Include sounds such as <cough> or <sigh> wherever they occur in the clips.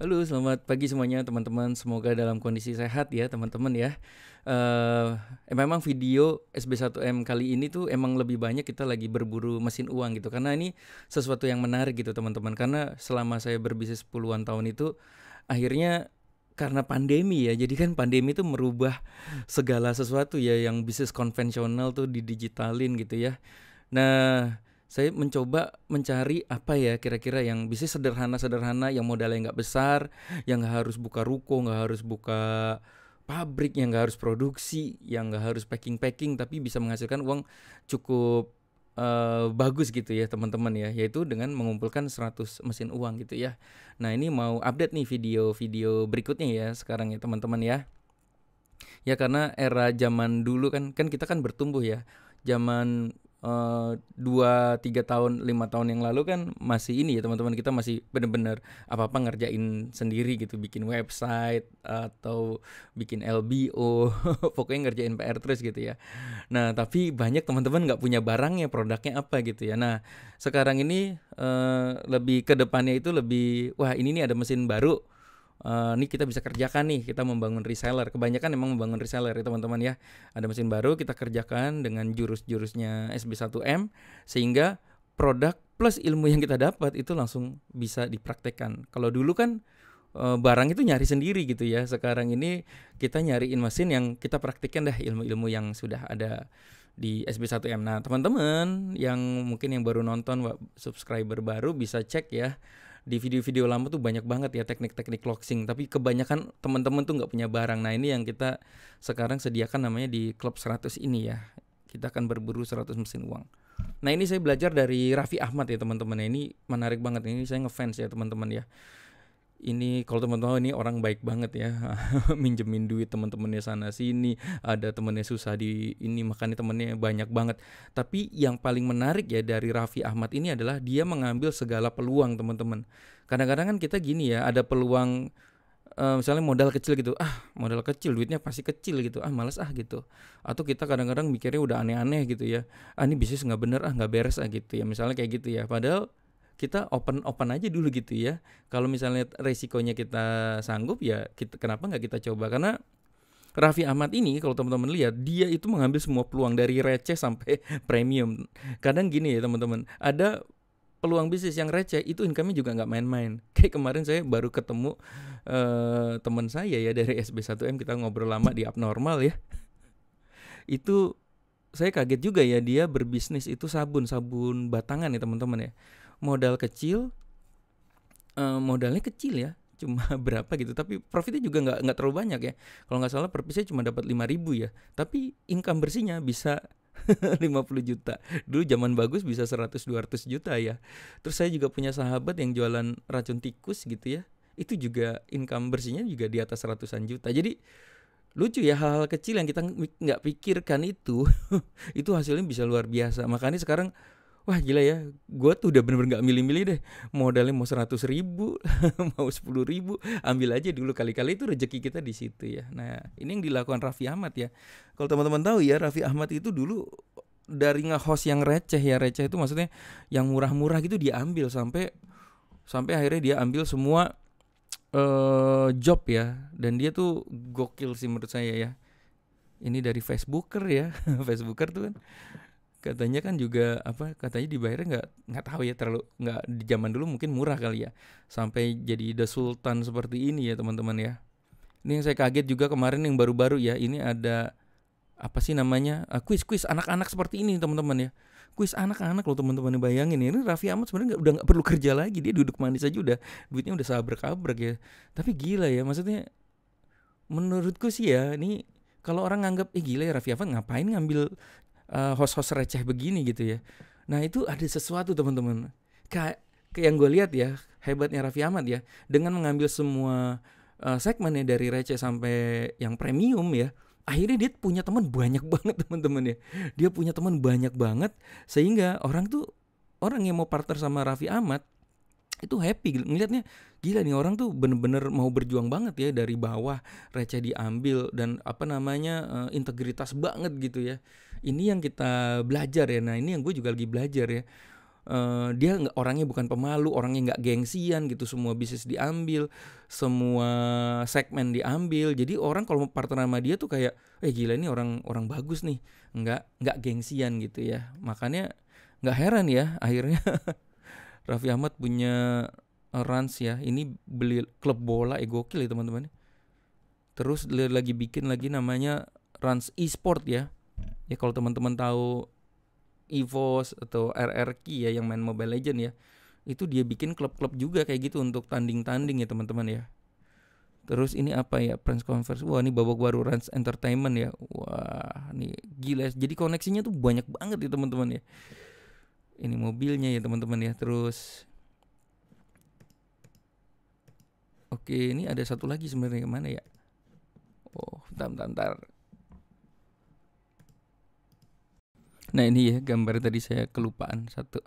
Halo, selamat pagi semuanya teman-teman. Semoga dalam kondisi sehat ya teman-teman ya. Uh, eh, memang video SB1M kali ini tuh emang lebih banyak kita lagi berburu mesin uang gitu. Karena ini sesuatu yang menarik gitu teman-teman. Karena selama saya berbisnis puluhan tahun itu akhirnya karena pandemi ya jadi kan pandemi itu merubah segala sesuatu ya yang bisnis konvensional tuh didigitalin gitu ya nah saya mencoba mencari apa ya kira-kira yang bisa sederhana-sederhana yang modalnya nggak besar, yang nggak harus buka ruko, nggak harus buka pabrik, yang nggak harus produksi, yang nggak harus packing-packing tapi bisa menghasilkan uang cukup uh, bagus gitu ya teman-teman ya, yaitu dengan mengumpulkan 100 mesin uang gitu ya. Nah, ini mau update nih video-video berikutnya ya sekarang ya teman-teman ya. Ya karena era zaman dulu kan kan kita kan bertumbuh ya. Zaman Eh, dua tiga tahun lima tahun yang lalu kan masih ini ya teman-teman kita masih benar benar apa apa ngerjain sendiri gitu bikin website atau bikin LBO <laughs> pokoknya ngerjain PR terus gitu ya nah tapi banyak teman-teman nggak punya barangnya produknya apa gitu ya nah sekarang ini uh, lebih ke depannya itu lebih wah ini nih ada mesin baru Uh, eh, ini kita bisa kerjakan nih kita membangun reseller kebanyakan memang membangun reseller ya teman-teman ya ada mesin baru kita kerjakan dengan jurus-jurusnya SB1M sehingga produk plus ilmu yang kita dapat itu langsung bisa dipraktekkan kalau dulu kan uh, barang itu nyari sendiri gitu ya sekarang ini kita nyariin mesin yang kita praktekkan dah ilmu-ilmu yang sudah ada di SB1M nah teman-teman yang mungkin yang baru nonton subscriber baru bisa cek ya di video-video lama tuh banyak banget ya teknik-teknik locksing tapi kebanyakan teman-teman tuh nggak punya barang nah ini yang kita sekarang sediakan namanya di klub 100 ini ya kita akan berburu 100 mesin uang nah ini saya belajar dari Raffi Ahmad ya teman-teman ya. ini menarik banget ini saya ngefans ya teman-teman ya ini kalau teman-teman ini orang baik banget ya <laughs> minjemin duit teman-temannya sana sini ada temennya susah di ini makanya temennya banyak banget tapi yang paling menarik ya dari Raffi Ahmad ini adalah dia mengambil segala peluang teman-teman kadang-kadang kan kita gini ya ada peluang uh, misalnya modal kecil gitu ah modal kecil duitnya pasti kecil gitu ah males ah gitu atau kita kadang-kadang mikirnya udah aneh-aneh gitu ya ah ini bisnis nggak bener ah nggak beres ah gitu ya misalnya kayak gitu ya padahal kita open open aja dulu gitu ya kalau misalnya resikonya kita sanggup ya kita kenapa nggak kita coba karena Raffi Ahmad ini kalau teman-teman lihat dia itu mengambil semua peluang dari receh sampai <laughs> premium. Kadang gini ya teman-teman, ada peluang bisnis yang receh itu income-nya juga nggak main-main. <laughs> Kayak kemarin saya baru ketemu uh, teman saya ya dari SB1M kita ngobrol lama di abnormal ya. <laughs> Itu saya kaget juga ya dia berbisnis itu sabun sabun batangan ya teman-teman ya modal kecil uh, modalnya kecil ya <laughs> cuma berapa gitu tapi profitnya juga nggak nggak terlalu banyak ya kalau nggak salah per cuma dapat lima ribu ya tapi income bersihnya bisa 50 <laughs> juta dulu zaman bagus bisa 100-200 juta ya terus saya juga punya sahabat yang jualan racun tikus gitu ya itu juga income bersihnya juga di atas ratusan juta jadi lucu ya hal-hal kecil yang kita nggak pikirkan itu <laughs> itu hasilnya bisa luar biasa makanya sekarang wah gila ya gue tuh udah bener-bener gak milih-milih deh modalnya mau seratus ribu <laughs> mau sepuluh ribu ambil aja dulu kali-kali itu rezeki kita di situ ya nah ini yang dilakukan Raffi Ahmad ya kalau teman-teman tahu ya Raffi Ahmad itu dulu dari nge-host yang receh ya receh itu maksudnya yang murah-murah gitu dia ambil sampai sampai akhirnya dia ambil semua uh, job ya dan dia tuh gokil sih menurut saya ya ini dari Facebooker ya <laughs> Facebooker tuh kan katanya kan juga apa katanya dibayarnya nggak nggak tahu ya terlalu nggak di zaman dulu mungkin murah kali ya sampai jadi the sultan seperti ini ya teman-teman ya ini yang saya kaget juga kemarin yang baru-baru ya ini ada apa sih namanya uh, eh, kuis kuis anak-anak seperti ini teman-teman ya kuis anak-anak loh teman-teman bayangin ya. ini Raffi Ahmad sebenarnya udah nggak perlu kerja lagi dia duduk manis aja udah duitnya udah sabrak-abrak ya tapi gila ya maksudnya menurutku sih ya ini kalau orang nganggap eh gila ya Raffi Ahmad ngapain ngambil uh, host-host receh begini gitu ya. Nah itu ada sesuatu teman-teman. Kayak yang gue lihat ya hebatnya Raffi Ahmad ya dengan mengambil semua uh, ya dari receh sampai yang premium ya akhirnya dia punya teman banyak <laughs> banget teman-teman ya dia punya teman banyak banget sehingga orang tuh orang yang mau partner sama Raffi Ahmad itu happy ngelihatnya gila nih orang tuh bener-bener mau berjuang banget ya dari bawah receh diambil dan apa namanya uh, integritas banget gitu ya ini yang kita belajar ya nah ini yang gue juga lagi belajar ya Uh, dia nggak orangnya bukan pemalu orangnya nggak gengsian gitu semua bisnis diambil semua segmen diambil jadi orang kalau mau partner sama dia tuh kayak eh gila ini orang orang bagus nih nggak nggak gengsian gitu ya makanya nggak heran ya <laughs> akhirnya Raffi Ahmad punya Rans ya ini beli klub bola eh kill ya teman-teman ya. terus lagi bikin lagi namanya Rans Esport ya ya kalau teman-teman tahu EVOS atau RRQ ya yang main Mobile Legend ya itu dia bikin klub-klub juga kayak gitu untuk tanding-tanding ya teman-teman ya terus ini apa ya Prince Converse wah ini babak baru Rans Entertainment ya wah ini gila jadi koneksinya tuh banyak banget ya teman-teman ya ini mobilnya ya teman-teman ya terus oke ini ada satu lagi sebenarnya mana ya oh bentar bentar, bentar. Nah ini ya gambar tadi saya kelupaan satu.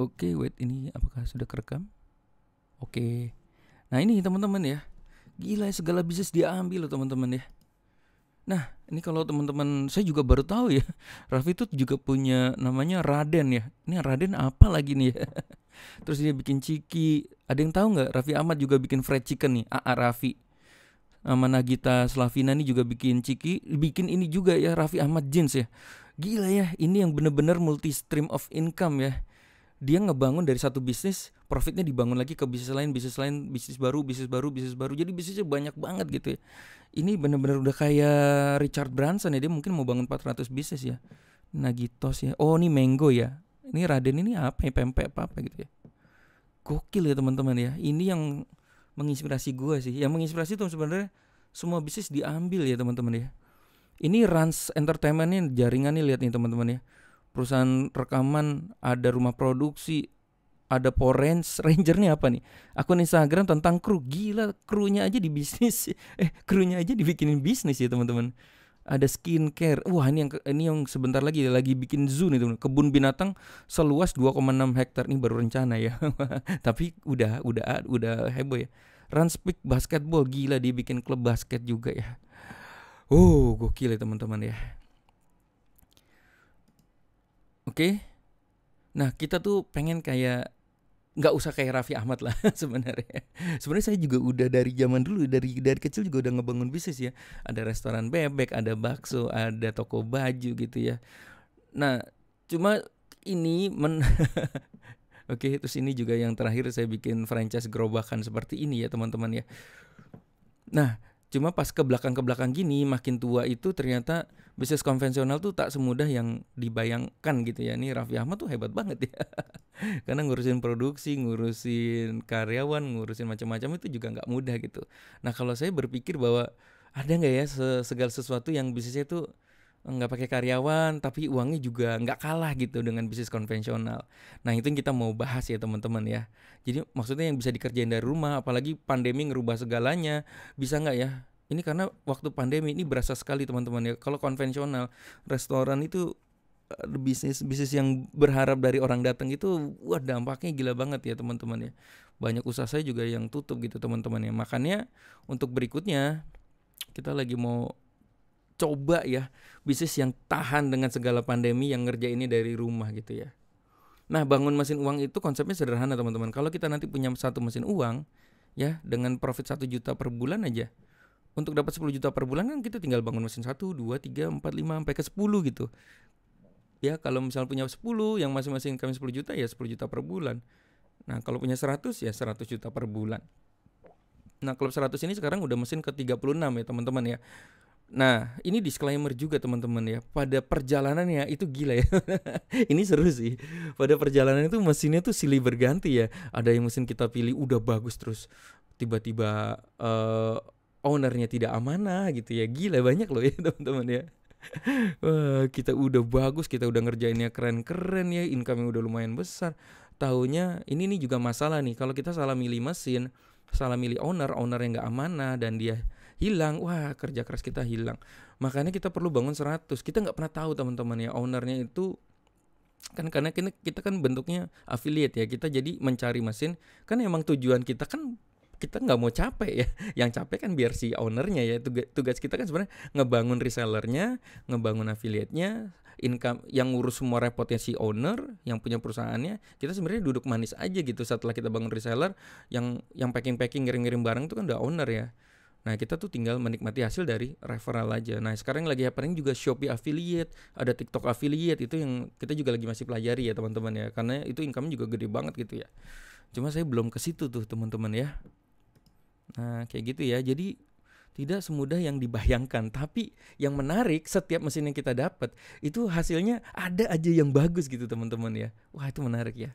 Oke, okay, wait ini apakah sudah kerekam? Oke. Okay. Nah ini teman-teman ya. Gila segala bisnis dia ambil loh teman-teman ya. Nah ini kalau teman-teman saya juga baru tahu ya. Raffi itu juga punya namanya Raden ya. Ini Raden apa lagi nih ya? <laughs> Terus dia bikin ciki. Ada yang tahu nggak? Raffi Ahmad juga bikin fried chicken nih. AA Raffi sama Nagita Slavina ini juga bikin ciki, bikin ini juga ya Raffi Ahmad jeans ya gila ya ini yang bener-bener multi stream of income ya dia ngebangun dari satu bisnis profitnya dibangun lagi ke bisnis lain bisnis lain bisnis baru bisnis baru bisnis baru jadi bisnisnya banyak banget gitu ya ini bener-bener udah kayak Richard Branson ya dia mungkin mau bangun 400 bisnis ya Nagitos ya oh ini Mango ya ini Raden ini apa ya pempek apa apa gitu ya gokil ya teman-teman ya ini yang menginspirasi gue sih yang menginspirasi tuh sebenarnya semua bisnis diambil ya teman-teman ya ini Rans Entertainment nih jaringan nih lihat nih teman-teman ya. Perusahaan rekaman, ada rumah produksi, ada Porens <laughs> Ranger nih apa nih? Akun Instagram tentang kru. Gila, krunya aja di bisnis. <laughs> Eh, krunya aja dibikinin bisnis ya, teman-teman. Ada skincare. Wah, ini yang ini yang sebentar lagi lagi bikin zoo nih, teman. Kebun binatang seluas 2,6 hektar nih baru rencana ya. <laughs> Tapi udah udah udah heboh ya. Run Speak Basketball gila dibikin bikin klub basket juga ya. Uh, gokil ya teman-teman ya. Oke. Nah, kita tuh pengen kayak nggak usah kayak Raffi Ahmad lah <laughs> sebenarnya. Sebenarnya saya juga udah dari zaman dulu dari dari kecil juga udah ngebangun bisnis ya. Ada restoran bebek, ada bakso, ada toko baju gitu ya. Nah, cuma ini men <laughs> Oke, terus ini juga yang terakhir saya bikin franchise gerobakan seperti ini ya, teman-teman ya. Nah, Cuma pas ke belakang ke belakang gini makin tua itu ternyata bisnis konvensional tuh tak semudah yang dibayangkan gitu ya. Ini Raffi Ahmad tuh hebat banget ya. <laughs> Karena ngurusin produksi, ngurusin karyawan, ngurusin macam-macam itu juga nggak mudah gitu. Nah kalau saya berpikir bahwa ada nggak ya segala sesuatu yang bisnisnya tuh nggak pakai karyawan tapi uangnya juga nggak kalah gitu dengan bisnis konvensional. Nah itu yang kita mau bahas ya teman-teman ya. Jadi maksudnya yang bisa dikerjain dari rumah, apalagi pandemi ngerubah segalanya, bisa nggak ya? Ini karena waktu pandemi ini berasa sekali teman-teman ya. Kalau konvensional restoran itu eh, bisnis bisnis yang berharap dari orang datang itu wah dampaknya gila banget ya teman-teman ya. Banyak usaha saya juga yang tutup gitu teman-teman ya. Makanya untuk berikutnya kita lagi mau coba ya bisnis yang tahan dengan segala pandemi yang ngerja ini dari rumah gitu ya. Nah, bangun mesin uang itu konsepnya sederhana, teman-teman. Kalau kita nanti punya satu mesin uang ya dengan profit satu juta per bulan aja. Untuk dapat 10 juta per bulan kan kita tinggal bangun mesin satu dua tiga empat lima sampai ke 10 gitu. Ya, kalau misalnya punya 10 yang masing-masing kami 10 juta ya 10 juta per bulan. Nah, kalau punya 100 ya 100 juta per bulan. Nah, klub 100 ini sekarang udah mesin ke 36 ya, teman-teman ya. Nah, ini disclaimer juga teman-teman ya. Pada perjalanannya itu gila ya. <laughs> ini seru sih. Pada perjalanan itu mesinnya tuh silih berganti ya. Ada yang mesin kita pilih udah bagus terus tiba-tiba uh, ownernya tidak amanah gitu ya. Gila banyak loh ya <laughs> teman-teman ya. Wah, kita udah bagus, kita udah ngerjainnya keren-keren ya, income udah lumayan besar. Tahunya ini nih juga masalah nih. Kalau kita salah milih mesin, salah milih owner, owner yang gak amanah dan dia hilang wah kerja keras kita hilang makanya kita perlu bangun 100 kita nggak pernah tahu teman-teman ya ownernya itu kan karena kita, kita kan bentuknya affiliate ya kita jadi mencari mesin kan emang tujuan kita kan kita nggak mau capek ya <laughs> yang capek kan biar si ownernya ya tugas, kita kan sebenarnya ngebangun resellernya ngebangun affiliate-nya income yang ngurus semua repotnya si owner yang punya perusahaannya kita sebenarnya duduk manis aja gitu setelah kita bangun reseller yang yang packing packing ngirim ngirim barang itu kan udah owner ya Nah, kita tuh tinggal menikmati hasil dari referral aja. Nah, sekarang lagi happening juga Shopee affiliate, ada TikTok affiliate itu yang kita juga lagi masih pelajari ya, teman-teman ya. Karena itu income juga gede banget gitu ya. Cuma saya belum ke situ tuh, teman-teman ya. Nah, kayak gitu ya. Jadi tidak semudah yang dibayangkan, tapi yang menarik setiap mesin yang kita dapat itu hasilnya ada aja yang bagus gitu, teman-teman ya. Wah, itu menarik ya.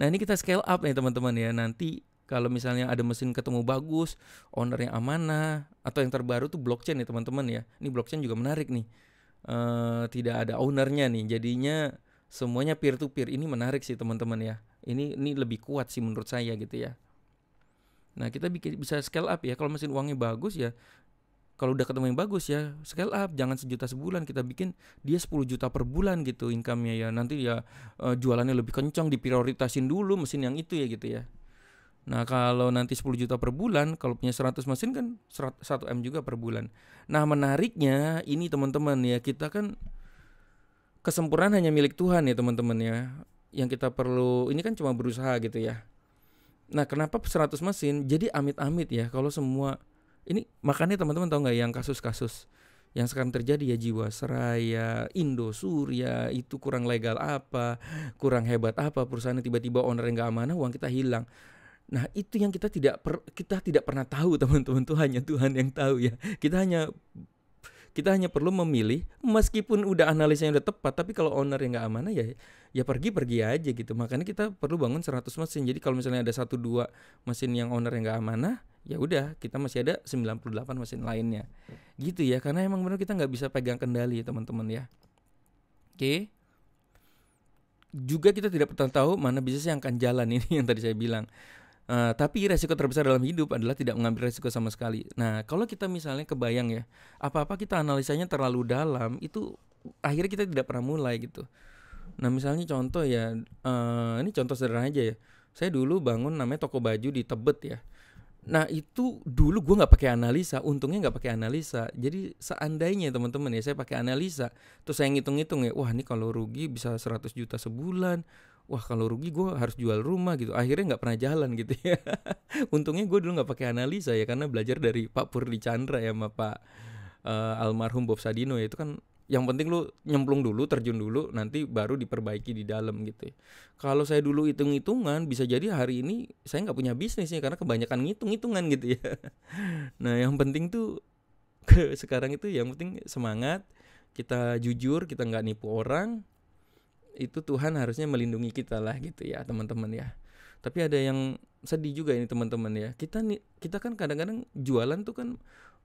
Nah, ini kita scale up nih, teman-teman ya. Nanti kalau misalnya ada mesin ketemu bagus, owner yang amanah, atau yang terbaru tuh blockchain nih teman-teman ya. Ini blockchain juga menarik nih. Uh, tidak ada ownernya nih, jadinya semuanya peer to peer. Ini menarik sih teman-teman ya. Ini ini lebih kuat sih menurut saya gitu ya. Nah kita bikin, bisa scale up ya. Kalau mesin uangnya bagus ya, kalau udah ketemu yang bagus ya scale up jangan sejuta sebulan kita bikin dia 10 juta per bulan gitu income-nya ya nanti ya uh, jualannya lebih kencang diprioritasin dulu mesin yang itu ya gitu ya Nah, kalau nanti 10 juta per bulan, kalau punya 100 mesin kan 1 M juga per bulan. Nah, menariknya ini teman-teman ya, kita kan kesempurnaan hanya milik Tuhan ya, teman-teman ya. Yang kita perlu ini kan cuma berusaha gitu ya. Nah, kenapa 100 mesin? Jadi amit-amit ya kalau semua ini makanya teman-teman tahu nggak yang kasus-kasus yang sekarang terjadi ya jiwa seraya, Indo Surya itu kurang legal apa, kurang hebat apa perusahaan tiba-tiba owner yang nggak amanah uang kita hilang. Nah, itu yang kita tidak per, kita tidak pernah tahu, <laughs> teman-teman. Tuhan hanya Tuhan yang tahu ya. Kita hanya kita hanya perlu memilih meskipun udah analisanya udah tepat tapi kalau owner yang nggak amanah ya ya pergi pergi aja gitu makanya kita perlu bangun 100 mesin jadi kalau misalnya ada satu dua mesin yang owner yang nggak amanah ya udah kita masih ada 98 mesin lainnya gitu ya karena emang benar kita nggak bisa pegang kendali teman-teman ya oke okay. juga kita tidak pernah tahu mana bisnis yang akan jalan <laughs> ini yang tadi saya bilang Uh, tapi resiko terbesar dalam hidup adalah tidak mengambil resiko sama sekali. Nah, kalau kita misalnya kebayang ya, apa-apa kita analisanya terlalu dalam, itu akhirnya kita tidak pernah mulai gitu. Nah, misalnya contoh ya, uh, ini contoh sederhana aja ya. Saya dulu bangun namanya toko baju di Tebet ya. Nah itu dulu gue nggak pakai analisa, untungnya nggak pakai analisa. Jadi seandainya teman-teman ya saya pakai analisa, terus saya ngitung-ngitung ya, wah ini kalau rugi bisa 100 juta sebulan, wah kalau rugi gue harus jual rumah gitu akhirnya nggak pernah jalan gitu ya <laughs> untungnya gue dulu nggak pakai analisa ya karena belajar dari Pak Purdi Chandra ya sama Pak uh, almarhum Bob Sadino ya itu kan yang penting lu nyemplung dulu terjun dulu nanti baru diperbaiki di dalam gitu ya. kalau saya dulu hitung hitungan bisa jadi hari ini saya nggak punya bisnisnya karena kebanyakan ngitung hitungan gitu ya <laughs> nah yang penting tuh ke sekarang itu yang penting semangat kita jujur kita nggak nipu orang itu Tuhan harusnya melindungi kita lah gitu ya teman-teman ya tapi ada yang sedih juga ini teman-teman ya kita nih kita kan kadang-kadang jualan tuh kan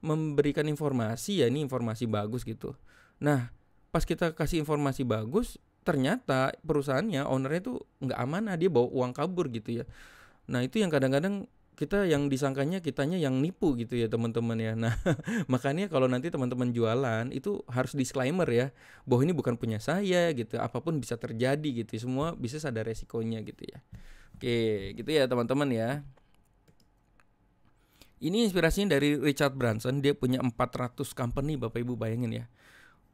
memberikan informasi ya ini informasi bagus gitu nah pas kita kasih informasi bagus ternyata perusahaannya ownernya tuh nggak amanah dia bawa uang kabur gitu ya nah itu yang kadang-kadang kita yang disangkanya kitanya yang nipu gitu ya teman-teman ya. Nah, <laughs> makanya kalau nanti teman-teman jualan itu harus disclaimer ya bahwa ini bukan punya saya gitu. Apapun bisa terjadi gitu. Semua bisnis ada resikonya gitu ya. Oke, gitu ya teman-teman ya. Ini inspirasinya dari Richard Branson, dia punya 400 company Bapak Ibu bayangin ya.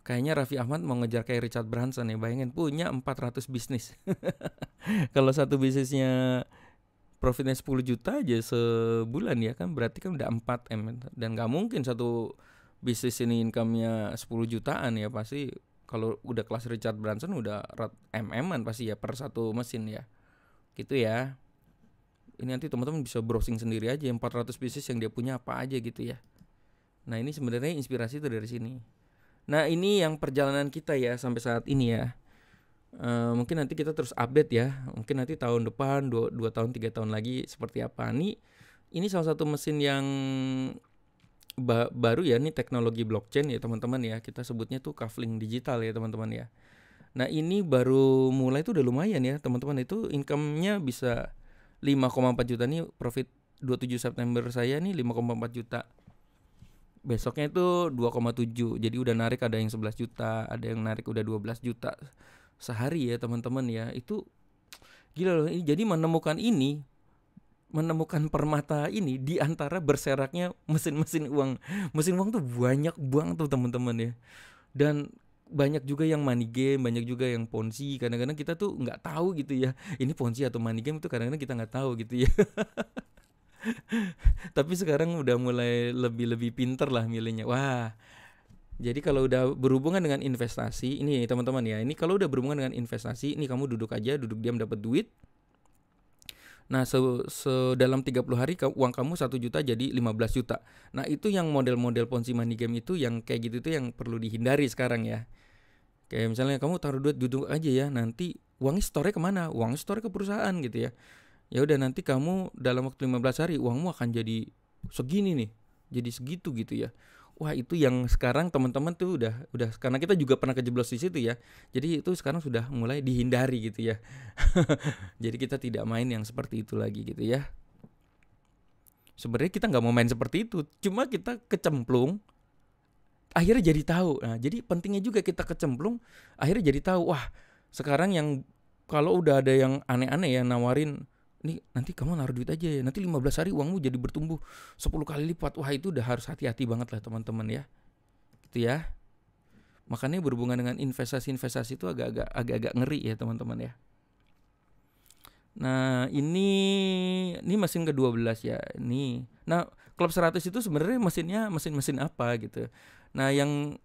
Kayaknya Raffi Ahmad mau ngejar kayak Richard Branson ya, bayangin punya 400 bisnis. <laughs> kalau satu bisnisnya profitnya 10 juta aja sebulan ya kan berarti kan udah 4 M dan nggak mungkin satu bisnis ini income-nya 10 jutaan ya pasti kalau udah kelas Richard Branson udah rat MM-an pasti ya per satu mesin ya. Gitu ya. Ini nanti teman-teman bisa browsing sendiri aja 400 bisnis yang dia punya apa aja gitu ya. Nah, ini sebenarnya inspirasi itu dari sini. Nah, ini yang perjalanan kita ya sampai saat ini ya. Uh, mungkin nanti kita terus update ya. Mungkin nanti tahun depan, dua, tahun, tiga tahun lagi seperti apa. Ini ini salah satu mesin yang ba baru ya, ini teknologi blockchain ya teman-teman ya. Kita sebutnya tuh kavling digital ya teman-teman ya. Nah ini baru mulai tuh udah lumayan ya teman-teman itu income-nya bisa 5,4 juta nih profit 27 September saya nih 5,4 juta besoknya itu 2,7 jadi udah narik ada yang 11 juta ada yang narik udah 12 juta sehari ya teman-teman ya itu gila loh ini jadi menemukan ini menemukan permata ini di antara berseraknya mesin-mesin uang. Mesin uang tuh banyak banget tuh teman-teman ya. Dan banyak juga yang money game, banyak juga yang ponzi. Kadang-kadang kita tuh nggak tahu gitu ya. Ini ponzi atau money game itu kadang-kadang kita nggak tahu gitu ya. <laughs> Tapi sekarang udah mulai lebih-lebih pinter lah milihnya. Wah, jadi kalau udah berhubungan dengan investasi, ini teman-teman ya, ini kalau udah berhubungan dengan investasi, ini kamu duduk aja, duduk diam dapat duit. Nah, se, se dalam 30 hari uang kamu 1 juta jadi 15 juta. Nah, itu yang model-model ponzi money game itu yang kayak gitu itu yang perlu dihindari sekarang ya. Kayak misalnya kamu taruh duit duduk aja ya, nanti uang store kemana? Uang store ke perusahaan gitu ya. Ya udah nanti kamu dalam waktu 15 hari uangmu akan jadi segini nih, jadi segitu gitu ya wah itu yang sekarang teman-teman tuh udah udah karena kita juga pernah kejeblos di situ ya jadi itu sekarang sudah mulai dihindari gitu ya <laughs> jadi kita tidak main yang seperti itu lagi gitu ya sebenarnya kita nggak mau main seperti itu cuma kita kecemplung akhirnya jadi tahu nah jadi pentingnya juga kita kecemplung akhirnya jadi tahu wah sekarang yang kalau udah ada yang aneh-aneh ya nawarin nih nanti kamu naruh duit aja ya nanti 15 hari uangmu jadi bertumbuh 10 kali lipat wah itu udah harus hati-hati banget lah teman-teman ya gitu ya makanya berhubungan dengan investasi-investasi itu agak-agak agak-agak ngeri ya teman-teman ya nah ini ini mesin ke-12 ya ini nah klub 100 itu sebenarnya mesinnya mesin-mesin apa gitu nah yang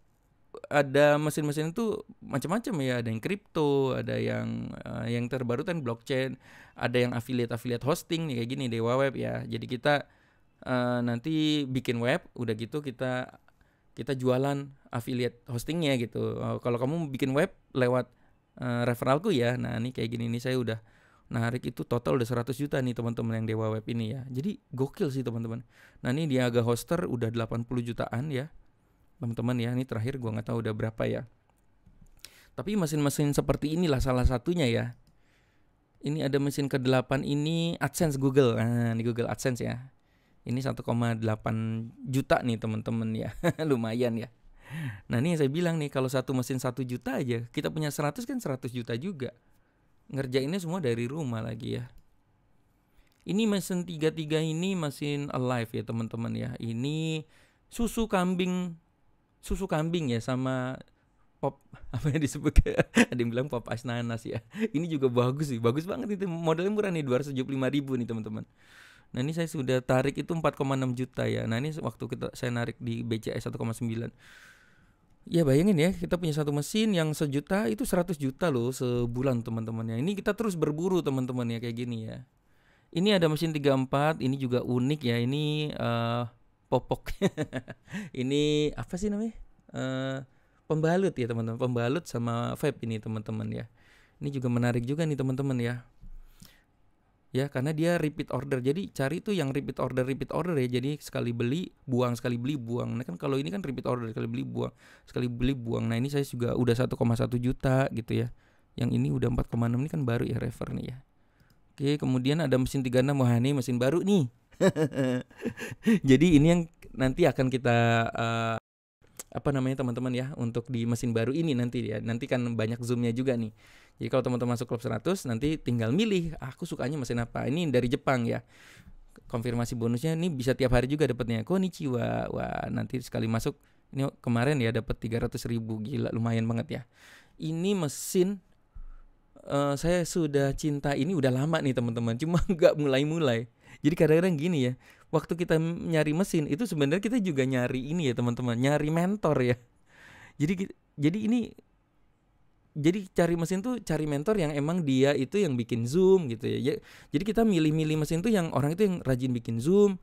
ada mesin-mesin itu macam-macam ya ada yang kripto ada yang uh, yang terbaru kan blockchain ada yang affiliate affiliate hosting nih kayak gini dewa web ya jadi kita uh, nanti bikin web udah gitu kita kita jualan affiliate hostingnya gitu uh, kalau kamu bikin web lewat uh, referralku ya nah ini kayak gini nih saya udah narik itu total udah 100 juta nih teman-teman yang dewa web ini ya jadi gokil sih teman-teman nah ini dia agak hoster udah 80 jutaan ya teman-teman ya ini terakhir gue nggak tahu udah berapa ya tapi mesin-mesin seperti inilah salah satunya ya ini ada mesin ke-8 ini AdSense Google nah, ini Google AdSense ya ini 1,8 juta nih teman-teman ya <laughs> lumayan ya nah ini yang saya bilang nih kalau satu mesin satu juta aja kita punya 100 kan 100 juta juga ngerjainnya semua dari rumah lagi ya ini mesin 33 ini mesin alive ya teman-teman ya ini susu kambing susu kambing ya sama pop <laughs> apa yang disebut ada yang bilang pop as nanas ya ini juga bagus sih bagus banget itu modelnya murah nih 275 ribu nih teman-teman nah ini saya sudah tarik itu 4,6 juta ya nah ini waktu kita saya narik di BCS 1,9 ya bayangin ya kita punya satu mesin yang sejuta itu 100 juta loh sebulan teman-teman ya ini kita terus berburu teman-teman ya kayak gini ya ini ada mesin 34 ini juga unik ya ini uh, popok <laughs> ini apa sih namanya uh, pembalut ya teman-teman pembalut sama vape ini teman-teman ya ini juga menarik juga nih teman-teman ya ya karena dia repeat order jadi cari tuh yang repeat order repeat order ya jadi sekali beli buang sekali beli buang nah kan kalau ini kan repeat order sekali beli buang sekali beli buang nah ini saya juga udah 1,1 juta gitu ya yang ini udah 4,6 ini kan baru ya refer nih ya oke kemudian ada mesin 36 wah ini mesin baru nih <laughs> Jadi ini yang nanti akan kita uh, apa namanya teman-teman ya untuk di mesin baru ini nanti ya. Nanti kan banyak zoomnya juga nih. Jadi kalau teman-teman masuk klub 100 nanti tinggal milih ah, aku sukanya mesin apa. Ini dari Jepang ya. Konfirmasi bonusnya ini bisa tiap hari juga dapatnya. Konnichiwa. Wah, nanti sekali masuk ini kemarin ya dapat ratus ribu gila lumayan banget ya. Ini mesin uh, saya sudah cinta ini udah lama nih teman-teman cuma <laughs> nggak mulai-mulai jadi kadang-kadang gini ya, waktu kita nyari mesin itu sebenarnya kita juga nyari ini ya teman-teman, nyari mentor ya. Jadi jadi ini jadi cari mesin tuh cari mentor yang emang dia itu yang bikin zoom gitu ya. ya jadi kita milih-milih mesin tuh yang orang itu yang rajin bikin zoom.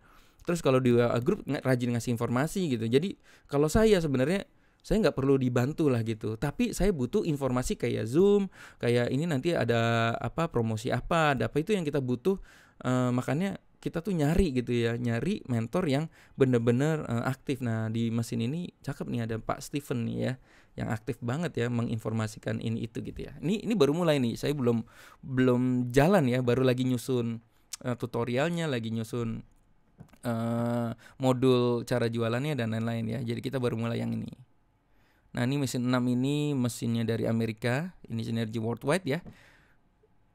Terus kalau di WA grup rajin ngasih informasi gitu. Jadi kalau saya sebenarnya saya nggak perlu dibantu lah gitu tapi saya butuh informasi kayak zoom kayak ini nanti ada apa promosi apa ada apa itu yang kita butuh e, makanya kita tuh nyari gitu ya nyari mentor yang bener-bener uh, aktif nah di mesin ini cakep nih ada Pak Steven nih ya yang aktif banget ya menginformasikan ini itu gitu ya ini ini baru mulai nih saya belum belum jalan ya baru lagi nyusun uh, tutorialnya lagi nyusun uh, modul cara jualannya dan lain-lain ya jadi kita baru mulai yang ini Nah ini mesin 6 ini mesinnya dari Amerika, ini Synergy Worldwide ya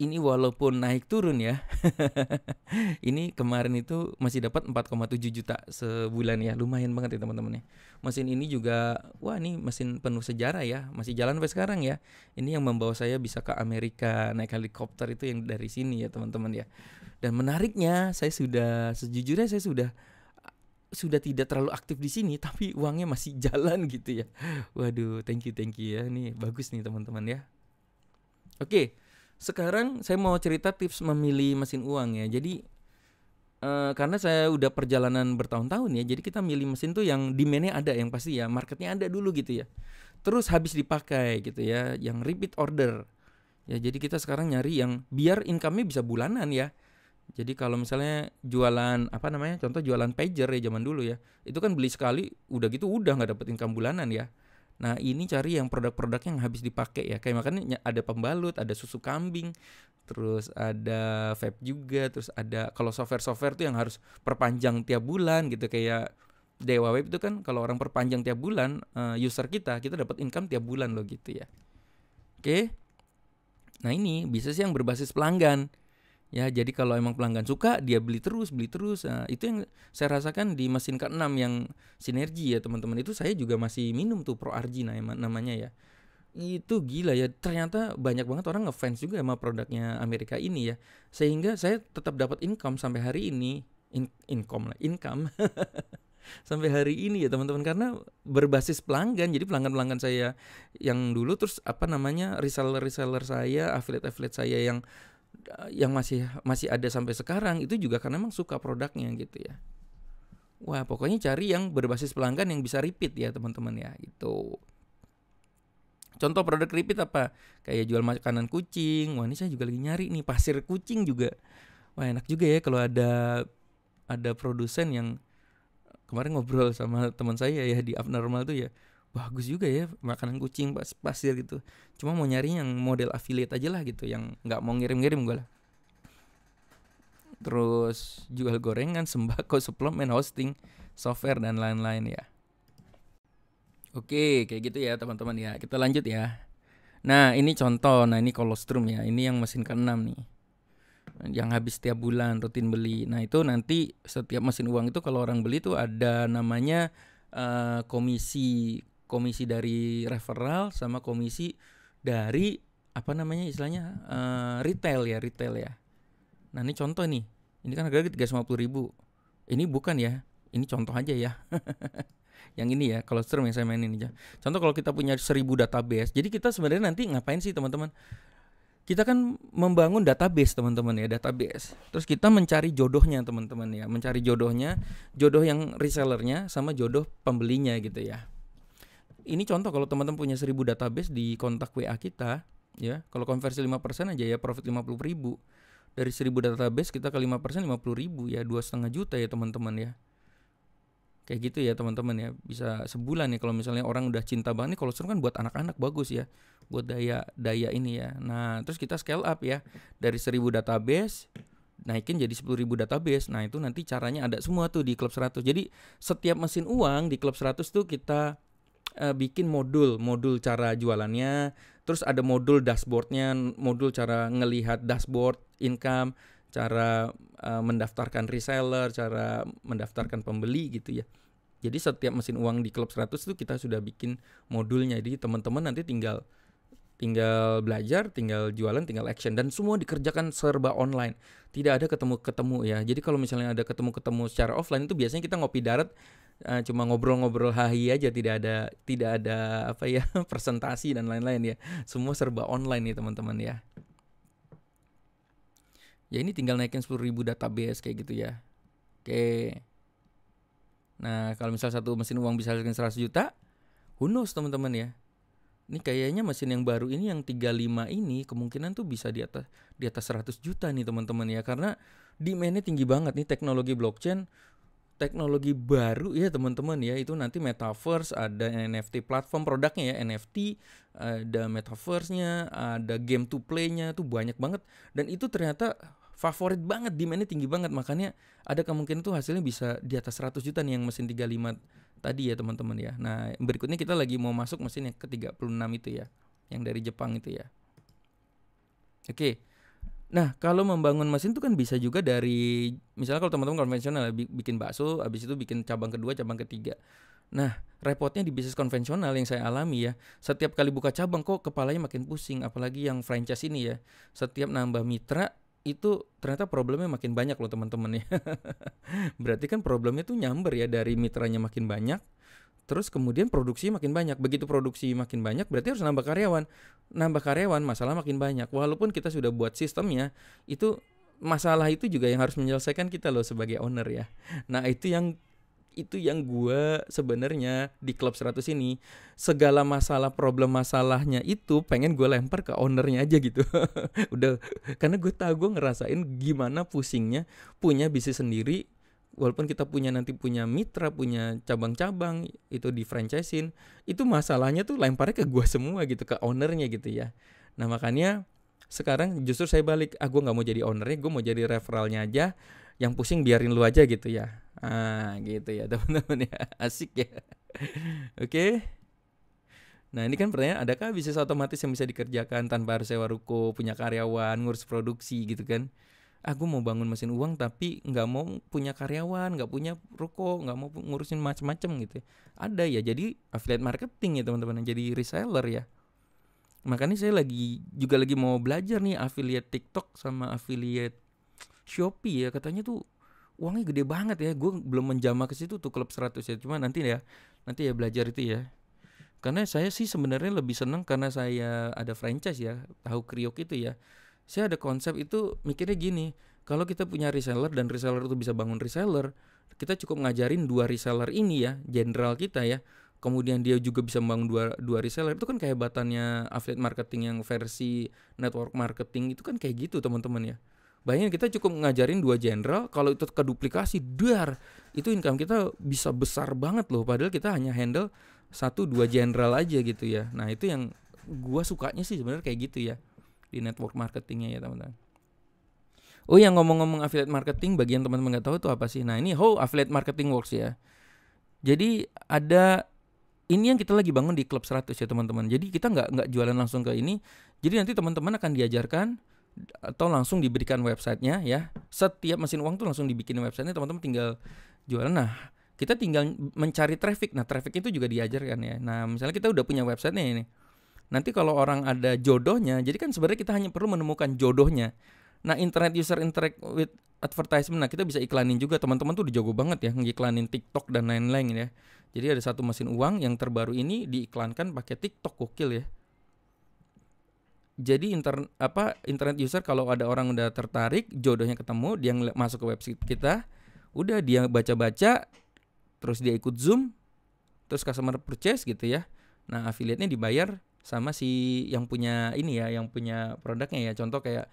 ini walaupun naik turun ya. <laughs> ini kemarin itu masih dapat 4,7 juta sebulan ya. Lumayan banget ya teman-teman ya. Mesin ini juga wah ini mesin penuh sejarah ya. Masih jalan sampai sekarang ya. Ini yang membawa saya bisa ke Amerika naik helikopter itu yang dari sini ya teman-teman ya. Dan menariknya saya sudah sejujurnya saya sudah sudah tidak terlalu aktif di sini tapi uangnya masih <laughs> jalan gitu ya. Waduh, thank you thank you ya. Nih bagus nih teman-teman ya. Oke. Okay sekarang saya mau cerita tips memilih mesin uang ya. Jadi uh, karena saya udah perjalanan bertahun-tahun ya, jadi kita milih mesin tuh yang demandnya ada, yang pasti ya, marketnya ada dulu gitu ya. Terus habis dipakai gitu ya, yang repeat order. Ya jadi kita sekarang nyari yang biar income-nya bisa bulanan ya. Jadi kalau misalnya jualan apa namanya, contoh jualan pager ya zaman dulu ya, itu kan beli sekali, udah gitu udah nggak dapet income bulanan ya. Nah ini cari yang produk-produk yang habis dipakai ya. Kayak makanya ada pembalut, ada susu kambing, terus ada vape juga, terus ada kalau software-software tuh yang harus perpanjang tiap bulan gitu kayak Dewa Web itu kan kalau orang perpanjang tiap bulan eh, user kita kita dapat income tiap bulan loh gitu ya. Oke. Okay? Nah, ini bisnis yang berbasis pelanggan ya jadi kalau emang pelanggan suka dia beli terus beli terus nah, itu yang saya rasakan di mesin ke-6 yang sinergi ya teman-teman itu saya juga masih minum tuh Pro RG namanya ya itu gila ya ternyata banyak banget orang ngefans juga sama produknya Amerika ini ya sehingga saya tetap dapat income sampai hari ini In income lah income <laughs> sampai hari ini ya teman-teman karena berbasis pelanggan jadi pelanggan-pelanggan saya yang dulu terus apa namanya reseller-reseller saya affiliate-affiliate saya yang yang masih masih ada sampai sekarang itu juga karena memang suka produknya gitu ya. Wah, pokoknya cari yang berbasis pelanggan yang bisa repeat ya, teman-teman ya. Itu. Contoh produk repeat apa? Kayak jual makanan kucing. Wah, ini saya juga lagi nyari nih pasir kucing juga. Wah, enak juga ya kalau ada ada produsen yang kemarin ngobrol sama teman saya ya di abnormal tuh ya bagus juga ya makanan kucing pas pasir gitu cuma mau nyari yang model affiliate aja lah gitu yang nggak mau ngirim-ngirim gue lah terus jual gorengan <laughs> sembako suplemen hosting software dan lain-lain ya oke kayak gitu ya teman-teman ya kita lanjut ya nah ini contoh nah ini kolostrum ya ini yang mesin keenam nih yang habis setiap bulan rutin beli. Nah itu nanti setiap mesin uang itu kalau orang beli tuh ada namanya uh, komisi komisi dari referral sama komisi dari apa namanya istilahnya uh, retail ya retail ya nah ini contoh nih ini kan harga tiga ribu ini bukan ya ini contoh aja ya <laughs> yang ini ya kalau serem yang saya mainin aja contoh kalau kita punya 1000 database jadi kita sebenarnya nanti ngapain sih teman-teman kita kan membangun database teman-teman ya database terus kita mencari jodohnya teman-teman ya mencari jodohnya jodoh yang resellernya sama jodoh pembelinya gitu ya ini contoh kalau teman-teman punya 1000 database di kontak WA kita, ya. Kalau konversi 5% aja ya profit puluh ribu Dari 1000 database kita ke 5% 50 ribu ya, dua setengah juta ya teman-teman ya. Kayak gitu ya teman-teman ya. Bisa sebulan ya kalau misalnya orang udah cinta banget nih kolostrum kan buat anak-anak bagus ya. Buat daya daya ini ya. Nah, terus kita scale up ya. Dari 1000 database naikin jadi 10.000 database. Nah, itu nanti caranya ada semua tuh di klub 100. Jadi, setiap mesin uang di klub 100 tuh kita uh, bikin modul, modul cara jualannya, terus ada modul dashboardnya, modul cara ngelihat dashboard income, cara uh, mendaftarkan reseller, cara mendaftarkan pembeli gitu ya. Jadi setiap mesin uang di Klub 100 itu kita sudah bikin modulnya. Jadi teman-teman nanti tinggal tinggal belajar, tinggal jualan, tinggal action dan semua dikerjakan serba online. Tidak ada ketemu-ketemu ya. Jadi kalau misalnya ada ketemu-ketemu secara offline itu biasanya kita ngopi darat uh, cuma ngobrol-ngobrol hahi aja tidak ada tidak ada apa ya <laughs> presentasi dan lain-lain ya semua serba online nih teman-teman ya ya ini tinggal naikin 10.000 database kayak gitu ya oke nah kalau misal satu mesin uang bisa naikin 100 juta who knows teman-teman ya ini kayaknya mesin yang baru ini yang 35 ini kemungkinan tuh bisa di atas di atas 100 juta nih teman-teman ya karena demandnya tinggi banget nih teknologi blockchain teknologi baru ya teman-teman ya itu nanti metaverse ada NFT platform produknya ya NFT ada metaverse-nya ada game to play-nya tuh banyak banget dan itu ternyata favorit banget demandnya tinggi banget makanya ada kemungkinan tuh hasilnya bisa di atas 100 juta nih yang mesin 35 tadi ya teman-teman ya nah berikutnya kita lagi mau masuk mesin yang ke 36 itu ya yang dari Jepang itu ya oke okay. Nah, kalau membangun mesin itu kan bisa juga dari misalnya kalau teman-teman konvensional ya, bikin bakso, habis itu bikin cabang kedua, cabang ketiga. Nah, repotnya di bisnis konvensional yang saya alami ya, setiap kali buka cabang kok kepalanya makin pusing, apalagi yang franchise ini ya. Setiap nambah mitra itu ternyata problemnya makin banyak loh teman-teman ya. <laughs> Berarti kan problemnya tuh nyamber ya dari mitranya makin banyak, Terus kemudian produksi makin banyak. Begitu produksi makin banyak berarti harus nambah karyawan. Nambah karyawan masalah makin banyak. Walaupun kita sudah buat sistemnya, itu masalah itu juga yang harus menyelesaikan kita loh sebagai owner ya. Nah, itu yang itu yang gue sebenarnya di klub 100 ini segala masalah problem masalahnya itu pengen gue lempar ke ownernya aja gitu <laughs> udah karena gue tahu gue ngerasain gimana pusingnya punya bisnis sendiri walaupun kita punya nanti punya mitra punya cabang-cabang itu di franchising, itu masalahnya tuh lemparnya ke gua semua gitu ke ownernya gitu ya nah makanya sekarang justru saya balik ah gua nggak mau jadi ownernya gua mau jadi referralnya aja yang pusing biarin lu aja gitu ya ah gitu ya <laughs> teman-teman ya asik ya oke Nah ini kan pertanyaan adakah bisnis otomatis yang bisa dikerjakan tanpa harus sewa ruko, punya karyawan, ngurus produksi gitu kan aku ah, mau bangun mesin uang tapi nggak mau punya karyawan nggak punya ruko nggak mau ngurusin macam-macam gitu ya. ada ya jadi affiliate marketing ya teman-teman jadi reseller ya makanya saya lagi juga lagi mau belajar nih affiliate TikTok sama affiliate Shopee ya katanya tuh uangnya gede banget ya gue belum menjamah ke situ tuh klub 100 ya cuma nanti ya nanti ya belajar itu ya karena saya sih sebenarnya lebih seneng karena saya ada franchise ya tahu kriok itu ya saya ada konsep itu mikirnya gini kalau kita punya reseller dan reseller itu bisa bangun reseller kita cukup ngajarin dua reseller ini ya general kita ya kemudian dia juga bisa membangun dua, dua reseller itu kan kehebatannya affiliate marketing yang versi network marketing itu kan kayak gitu teman-teman ya bayangin kita cukup ngajarin dua general kalau itu keduplikasi dar itu income kita bisa besar banget loh padahal kita hanya handle satu dua general aja gitu ya nah itu yang gua sukanya sih sebenarnya kayak gitu ya di network marketingnya ya teman-teman. Oh yang ngomong-ngomong affiliate marketing bagian teman-teman nggak tahu itu apa sih? Nah ini how affiliate marketing works ya. Jadi ada ini yang kita lagi bangun di klub 100 ya teman-teman. Jadi kita nggak nggak jualan langsung ke ini. Jadi nanti teman-teman akan diajarkan atau langsung diberikan websitenya ya. Setiap mesin uang tuh langsung dibikin websitenya teman-teman tinggal jualan. Nah kita tinggal mencari traffic. Nah traffic itu juga diajarkan ya. Nah misalnya kita udah punya websitenya ini. Nanti kalau orang ada jodohnya, jadi kan sebenarnya kita hanya perlu menemukan jodohnya. Nah, internet user interact with advertisement, nah kita bisa iklanin juga. Teman-teman tuh dijago banget ya ngiklanin TikTok dan lain-lain ya. Jadi ada satu mesin uang yang terbaru ini diiklankan pakai TikTok kokil ya. Jadi inter, apa internet user kalau ada orang udah tertarik, jodohnya ketemu, dia masuk ke website kita, udah dia baca-baca, terus dia ikut Zoom, terus customer purchase gitu ya. Nah, affiliate-nya dibayar sama si yang punya ini ya yang punya produknya ya contoh kayak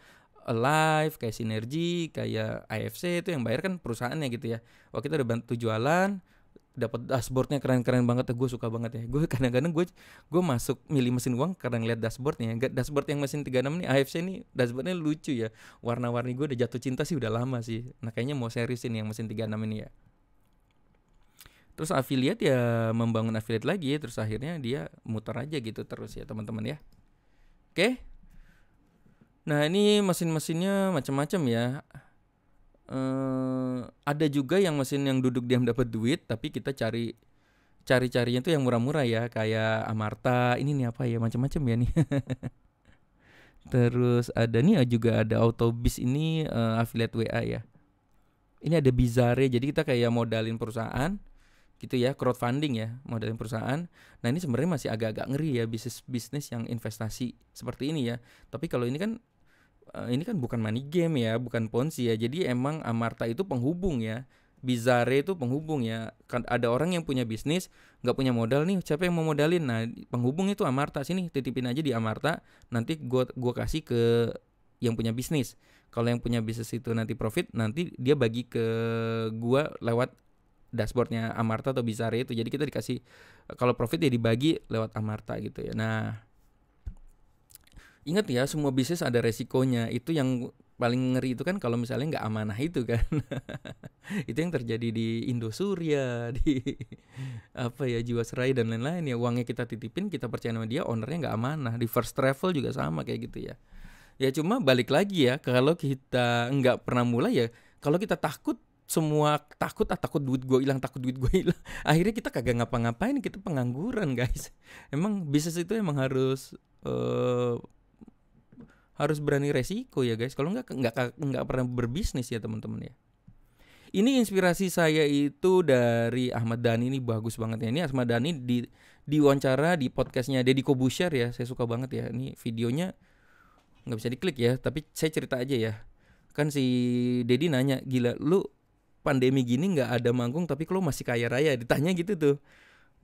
Alive, kayak Sinergi, kayak AFC itu yang bayar kan perusahaannya gitu ya. Wah kita udah bantu jualan, dapat dashboardnya keren-keren banget, gue suka banget ya. Gue <laughs> kadang-kadang gue gue masuk milih mesin uang karena ngeliat dashboardnya. Dashboard yang mesin 36 nih AFC ini dashboardnya lucu ya. Warna-warni gue udah jatuh cinta sih udah lama sih. Nah kayaknya mau seriusin yang mesin 36 ini ya terus affiliate ya membangun affiliate lagi terus akhirnya dia muter aja gitu terus ya teman-teman ya oke nah ini mesin-mesinnya macam-macam ya ehm, ada juga yang mesin yang duduk diam dapat duit tapi kita cari cari-carinya tuh yang murah-murah ya kayak Amarta ini nih apa ya macam-macam ya nih <laughs> terus ada nih juga ada Autobis ini uh, affiliate WA ya ini ada Bizarre jadi kita kayak modalin perusahaan gitu ya crowdfunding ya modelin perusahaan. Nah ini sebenarnya masih agak-agak ngeri ya bisnis bisnis yang investasi seperti ini ya. Tapi kalau ini kan eh, ini kan bukan money game ya, bukan ponzi ya. Jadi emang Amarta itu penghubung ya. Bizarre itu penghubung ya. Kan ada orang yang punya bisnis nggak punya modal nih, siapa yang mau modalin? Nah penghubung itu Amarta sini titipin aja di Amarta. Nanti gua gua kasih ke yang punya bisnis. Kalau yang punya bisnis itu nanti profit, nanti dia bagi ke gua lewat dashboardnya Amarta atau Bizarre itu. Jadi kita dikasih kalau profit ya dibagi lewat Amarta gitu ya. Nah, ingat ya semua bisnis ada resikonya. Itu yang paling ngeri itu kan kalau misalnya nggak amanah itu kan. <laughs> itu yang terjadi di Indosuria, <laughs> di apa ya Jiwasraya dan lain-lain ya. Uangnya kita titipin, kita percaya sama dia, ownernya nggak amanah. Di First Travel juga sama kayak gitu ya. Ya cuma balik lagi ya, kalau kita nggak pernah mulai ya kalau kita takut semua takut ah takut duit gue hilang takut duit gue hilang <laughs> akhirnya kita kagak ngapa-ngapain kita pengangguran guys <laughs> emang bisnis itu emang harus uh, harus berani resiko ya guys kalau nggak nggak nggak pernah berbisnis ya teman-teman ya ini inspirasi saya itu dari Ahmad Dhani ini bagus banget ya ini Ahmad Dhani di diwawancara di podcastnya Deddy Kobusyar ya saya suka banget ya ini videonya nggak bisa diklik ya tapi saya cerita aja ya kan si Deddy nanya gila lu pandemi gini nggak ada manggung tapi lo masih kaya raya ditanya gitu tuh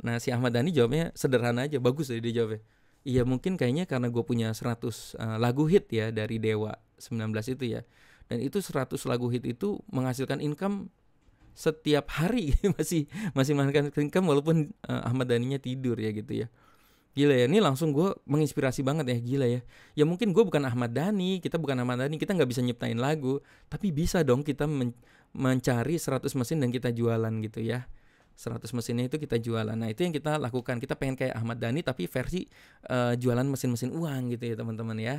nah si Ahmad Dhani jawabnya sederhana aja bagus deh dia jawabnya iya mungkin kayaknya karena gue punya 100 uh, eh, lagu hit ya dari Dewa 19 itu ya dan itu 100 lagu hit itu menghasilkan income setiap hari <laughs> masih masih menghasilkan income walaupun uh, Ahmad Dhaninya tidur ya gitu ya Gila ya, ini langsung gue menginspirasi banget ya, gila ya. Ya mungkin gue bukan Ahmad Dhani, kita bukan Ahmad Dhani, kita nggak bisa nyiptain lagu, tapi bisa dong kita men mencari 100 mesin dan kita jualan gitu ya. 100 mesinnya itu kita jualan. Nah, itu yang kita lakukan. Kita pengen kayak Ahmad Dhani tapi versi uh, jualan mesin-mesin uang gitu ya, teman-teman ya.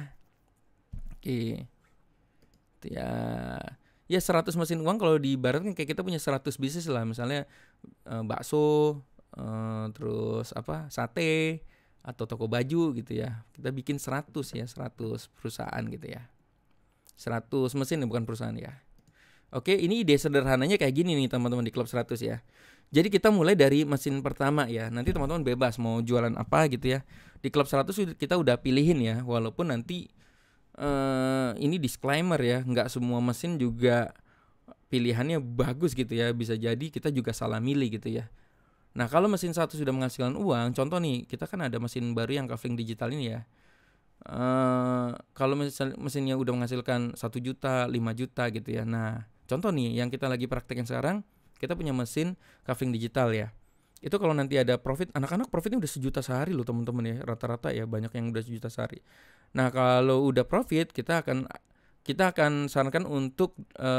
Oke. Okay. ya. Ya 100 mesin uang kalau di barat kan kayak kita punya 100 bisnis lah, misalnya uh, bakso, uh, terus apa? sate atau toko baju gitu ya. Kita bikin 100 ya, 100 perusahaan gitu ya. 100 mesin ya bukan perusahaan ya. Oke, ini ide sederhananya kayak gini nih teman-teman di klub 100 ya. Jadi kita mulai dari mesin pertama ya. Nanti teman-teman bebas mau jualan apa gitu ya. Di klub 100 kita udah pilihin ya, walaupun nanti uh, ini disclaimer ya, nggak semua mesin juga pilihannya bagus gitu ya. Bisa jadi kita juga salah milih gitu ya. Nah, kalau mesin satu sudah menghasilkan uang, contoh nih, kita kan ada mesin baru yang covering digital ini ya. Uh, kalau mesinnya udah menghasilkan 1 juta, 5 juta gitu ya. Nah, Contoh nih yang kita lagi praktekin sekarang, kita punya mesin cuffing digital ya. Itu kalau nanti ada profit, anak-anak profitnya udah sejuta sehari loh teman-teman ya, rata-rata ya banyak yang udah sejuta sehari. Nah kalau udah profit kita akan kita akan sarankan untuk e,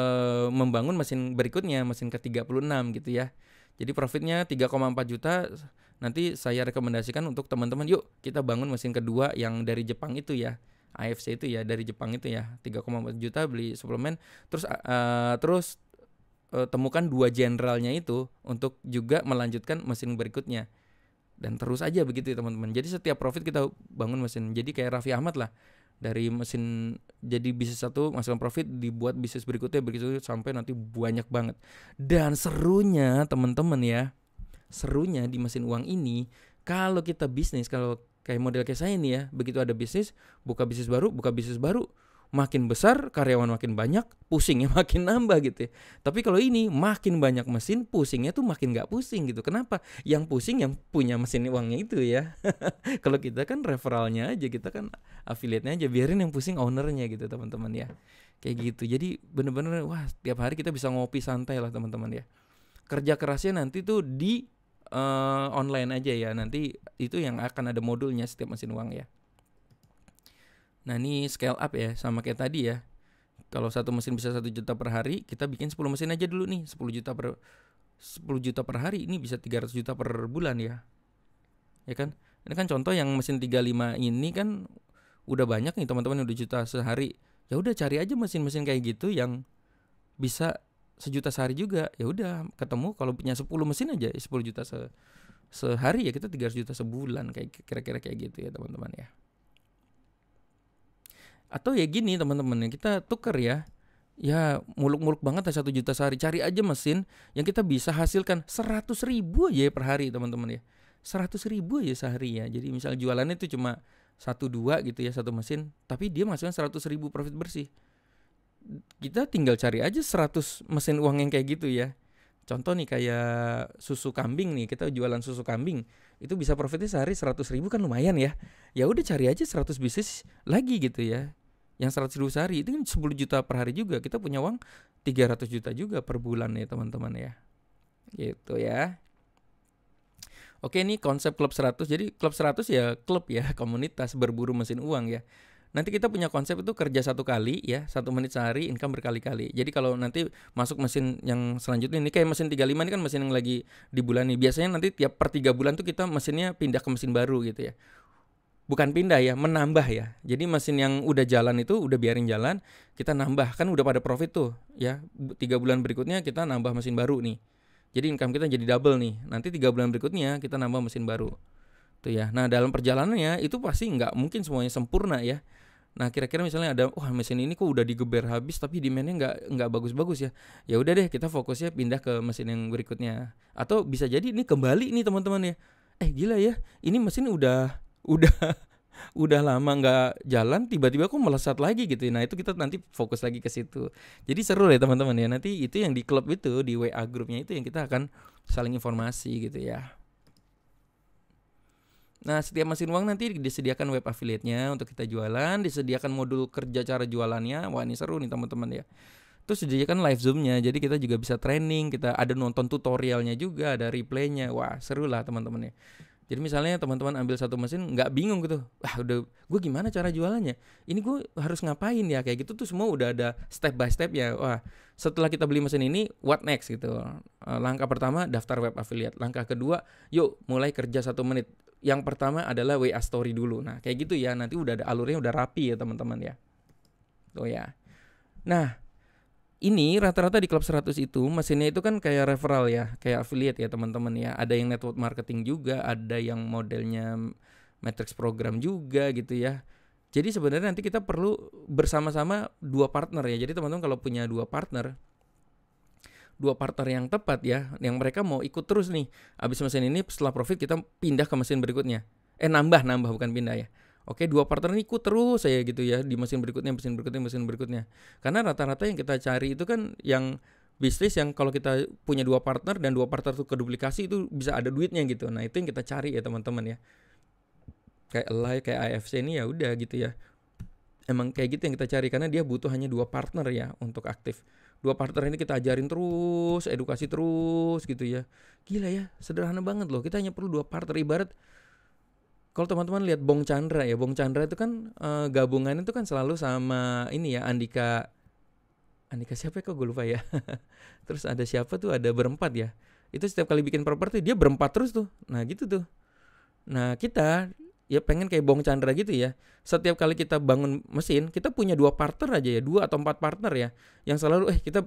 membangun mesin berikutnya, mesin ke-36 gitu ya. Jadi profitnya 3,4 juta nanti saya rekomendasikan untuk teman-teman yuk kita bangun mesin kedua yang dari Jepang itu ya. AFC itu ya dari Jepang itu ya 3,4 juta beli suplemen terus uh, terus uh, temukan dua jenderalnya itu untuk juga melanjutkan mesin berikutnya dan terus aja begitu ya teman-teman. Jadi setiap profit kita bangun mesin. Jadi kayak Raffi Ahmad lah dari mesin jadi bisnis satu masukkan profit dibuat bisnis berikutnya begitu sampai nanti banyak banget. Dan serunya teman-teman ya, serunya di mesin uang ini kalau kita bisnis kalau kayak model kayak saya ini ya begitu ada bisnis buka bisnis baru buka bisnis baru makin besar karyawan makin banyak pusingnya <laughs> makin nambah gitu ya tapi kalau ini makin banyak mesin pusingnya tuh makin nggak pusing gitu kenapa yang pusing yang punya mesin uangnya itu ya <laughs> kalau kita kan referralnya aja kita kan affiliate-nya aja biarin yang pusing ownernya gitu teman-teman ya kayak gitu jadi bener-bener wah tiap hari kita bisa ngopi santai lah teman-teman ya kerja kerasnya nanti tuh di uh, online aja ya nanti itu yang akan ada modulnya setiap mesin uang ya. Nah ini scale up ya sama kayak tadi ya. Kalau satu mesin bisa satu juta per hari, kita bikin 10 mesin aja dulu nih, 10 juta per 10 juta per hari ini bisa 300 juta per bulan ya. Ya kan? Ini kan contoh yang mesin 35 ini kan udah banyak nih teman-teman udah juta sehari. Ya udah cari aja mesin-mesin kayak gitu yang bisa sejuta sehari juga. Ya udah ketemu kalau punya 10 mesin aja 10 ya, juta se sehari ya kita 300 juta sebulan kayak kira-kira kayak gitu ya teman-teman ya atau ya gini teman-teman ya kita tuker ya ya muluk-muluk banget ya satu juta sehari cari aja mesin yang kita bisa hasilkan seratus ribu aja ya per hari teman-teman ya seratus ribu aja sehari ya jadi misal jualannya itu cuma satu dua gitu ya satu mesin tapi dia masukin seratus ribu profit bersih kita tinggal cari aja seratus mesin uang yang kayak gitu ya Contoh nih kayak susu kambing nih, kita jualan susu kambing itu bisa profitnya sehari seratus ribu kan lumayan ya. Ya udah cari aja seratus bisnis lagi gitu ya. Yang 100 ribu sehari itu kan sepuluh juta per hari juga. Kita punya uang tiga ratus juta juga per bulan ya teman-teman ya. Gitu ya. Oke ini konsep klub seratus Jadi klub seratus ya klub ya, <laughs> komunitas berburu mesin uang ya nanti kita punya konsep itu kerja satu kali ya satu menit sehari income berkali-kali jadi kalau nanti masuk mesin yang selanjutnya ini kayak mesin 35 ini kan mesin yang lagi di bulan ini biasanya nanti tiap per tiga bulan tuh kita mesinnya pindah ke mesin baru gitu ya bukan pindah ya menambah ya jadi mesin yang udah jalan itu udah biarin jalan kita nambah kan udah pada profit tuh ya tiga bulan berikutnya kita nambah mesin baru nih jadi income kita jadi double nih nanti tiga bulan berikutnya kita nambah mesin baru tuh ya nah dalam perjalanannya itu pasti nggak mungkin semuanya sempurna ya Nah kira-kira misalnya ada wah mesin ini kok udah digeber habis tapi demandnya nggak nggak bagus-bagus ya. Ya udah deh kita fokusnya pindah ke mesin yang berikutnya. Atau bisa jadi ini kembali nih teman-teman ya. Eh gila ya ini mesin udah udah <laughs> udah lama nggak jalan tiba-tiba kok melesat lagi gitu ya. nah itu kita nanti fokus lagi ke situ jadi seru ya teman-teman ya nanti itu yang di klub itu di WA grupnya itu yang kita akan saling informasi gitu ya Nah, setiap mesin uang nanti disediakan web affiliate-nya untuk kita jualan, disediakan modul kerja cara jualannya. Wah, ini seru nih teman-teman ya. Terus disediakan live zoom-nya, jadi kita juga bisa training, kita ada nonton tutorialnya juga, ada replaynya. Wah, seru lah teman-teman ya. Jadi misalnya teman-teman ambil satu mesin nggak bingung gitu, ah udah gue gimana cara jualannya? Ini gue harus ngapain ya kayak gitu tuh semua udah ada step by step ya. Wah setelah kita beli mesin ini what next gitu. Eh, langkah pertama daftar web affiliate, langkah kedua yuk mulai kerja satu menit yang pertama adalah WA story dulu. Nah, kayak gitu ya. Nanti udah ada alurnya udah rapi ya, teman-teman ya. Tuh oh ya. Nah, ini rata-rata di klub 100 itu mesinnya itu kan kayak referral ya, kayak affiliate ya, teman-teman ya. Ada yang network marketing juga, ada yang modelnya matrix program juga gitu ya. Jadi sebenarnya nanti kita perlu bersama-sama dua partner ya. Jadi teman-teman kalau punya dua partner, dua partner yang tepat ya, yang mereka mau ikut terus nih. Abis mesin ini setelah profit kita pindah ke mesin berikutnya. Eh nambah nambah bukan pindah ya. Oke, dua partner ini ikut terus saya gitu ya di mesin berikutnya, mesin berikutnya, mesin berikutnya. Karena rata-rata yang kita cari itu kan yang bisnis yang kalau kita punya dua partner dan dua partner itu keduplikasi itu bisa ada duitnya gitu. Nah, itu yang kita cari ya teman-teman ya. Kayak Eli, kayak AFC ini ya udah gitu ya. Emang kayak gitu yang kita cari karena dia butuh hanya dua partner ya untuk aktif dua partner ini kita ajarin terus edukasi terus gitu ya gila ya sederhana banget loh kita hanya perlu dua partner ibarat kalau teman-teman lihat Bong Chandra ya Bong Chandra itu kan e, gabungannya itu kan selalu sama ini ya Andika Andika siapa ya kok gue lupa ya <laughs> terus ada siapa tuh ada berempat ya itu setiap kali bikin properti dia berempat terus tuh nah gitu tuh nah kita ya pengen kayak Bong Chandra gitu ya. Setiap kali kita bangun mesin, kita punya dua partner aja ya, dua atau empat partner ya, yang selalu eh kita